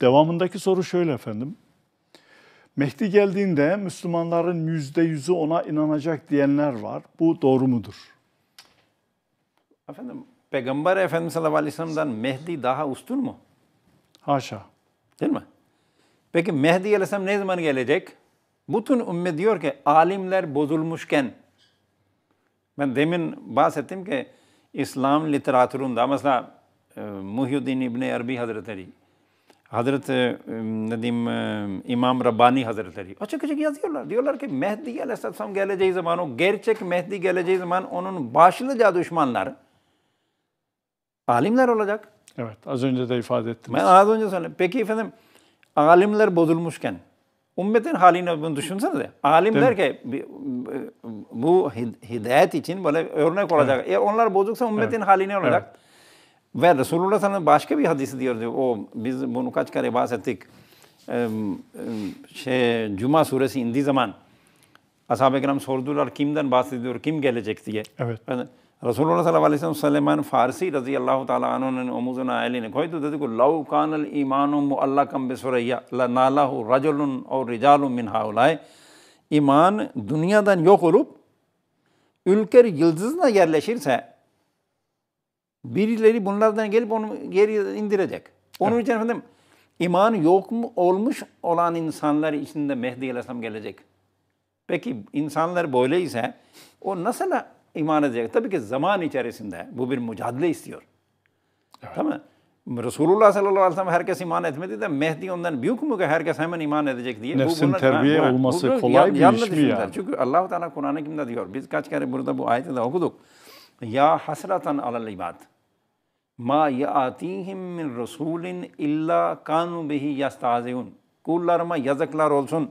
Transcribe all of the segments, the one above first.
Devamındaki soru şöyle efendim. Mehdi geldiğinde Müslümanların yüzde yüzü ona inanacak diyenler var. Bu doğru mudur? Efendim Peygamber Efendimiz sallallahu aleyhi ve sellem'den Mehdi daha üstün mü? Haşa. Değil mi? Peki Mehdi aleyhisselam ne zaman gelecek? Bütün ümmet diyor ki alimler bozulmuşken ben demin bahsettim ki İslam literatüründe mesela e, Muhyiddin İbni Erbi Hazretleri Hazreti ehm, ne diyeyim ehm, İmam Rabbani Hazretleri açık açık yazıyorlar. Diyorlar ki Mehdi Aleyhisselam geleceği zaman o gerçek Mehdi geleceği zaman onun başlıca düşmanları alimler olacak. Evet az önce de ifade ettiniz. Ben az önce söyledim. Peki efendim alimler bozulmuşken ümmetin halini bunu düşünsenize. Alimler ki bu hidayet için böyle örnek olacak. Evet. E onlar bozuksa ümmetin evet. halini ne olacak? Evet. ve Resulullah sana başka bir hadisi diyordu. O biz bunu kaç kere bahsettik. Ee, şey, Cuma suresi indiği zaman ashab-ı kiram sordular kimden bahsediyor, kim gelecek diye. Evet. Resulullah sallallahu aleyhi ve sellem Süleyman Farsi radıyallahu teala anh'ın omuzuna elini koydu. Dedi ki lav kanal imanu muallakam bi sureyya la nalahu raculun o ricalun min haulay. İman dünyadan yok olup ülke yıldızına yerleşirse Birileri bunlardan gelip onu geri indirecek. Onun evet. için efendim iman yok mu olmuş olan insanlar içinde Mehdi Aleyhisselam gelecek. Peki insanlar böyleyse o nasıl iman edecek? Tabii ki zaman içerisinde bu bir mücadele istiyor. Evet. Tamam Resulullah sallallahu aleyhi ve sellem herkes iman etmedi de Mehdi ondan büyük mü ki herkes hemen iman edecek diye. Nefsin bu, terbiye bunlar, olması bunlar, kolay bir iş mi yani? Çünkü allah Teala Kur'an-ı Kerim'de diyor. Biz kaç kere burada bu ayeti de okuduk. Ya hasratan alel ibad ma yaatihim min rasulin illa kanu bihi yastaziun. Kullarıma yazıklar olsun.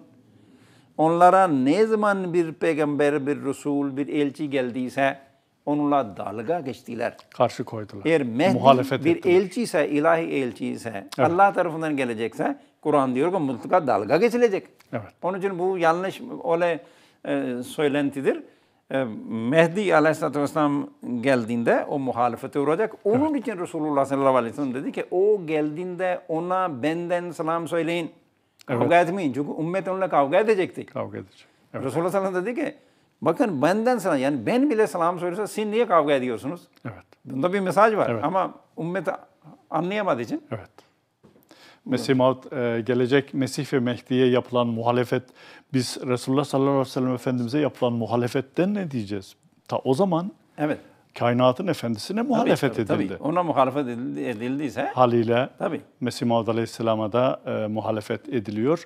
Onlara ne zaman bir peygamber, bir resul, bir elçi geldiyse onunla dalga geçtiler. Karşı koydular. Eğer Mehdi Muhalefet bir ettiler. elçi ise, ilahi elçi ise, evet. Allah tarafından gelecekse Kur'an diyor ki mutlaka dalga geçilecek. Evet. Onun için bu yanlış öyle e, söylentidir. Ee, Mehdi Aleyhisselatü Vesselam geldiğinde o muhalefete uğrayacak. Onun evet. için Resulullah sallallahu aleyhi ve sellem dedi ki o geldiğinde ona benden selam söyleyin. Evet. Kavga etmeyin çünkü ümmet onunla kavga edecekti. Kavga edecek. Evet. Resulullah sallallahu aleyhi ve sellem dedi ki bakın benden selam yani ben bile selam söylüyorsa siz niye kavga ediyorsunuz? Evet. Bunda bir mesaj var evet. ama ümmet anlayamadığı için. Evet. Mesih Maut e, gelecek Mesih ve Mehdi'ye yapılan muhalefet, biz Resulullah sallallahu aleyhi ve sellem Efendimiz'e yapılan muhalefetten ne diyeceğiz? Ta o zaman evet. kainatın efendisine muhalefet tabii, tabii, edildi. Tabii. Ona muhalefet edildiyse. Haliyle tabii. Mesih Maud aleyhisselama da e, muhalefet ediliyor.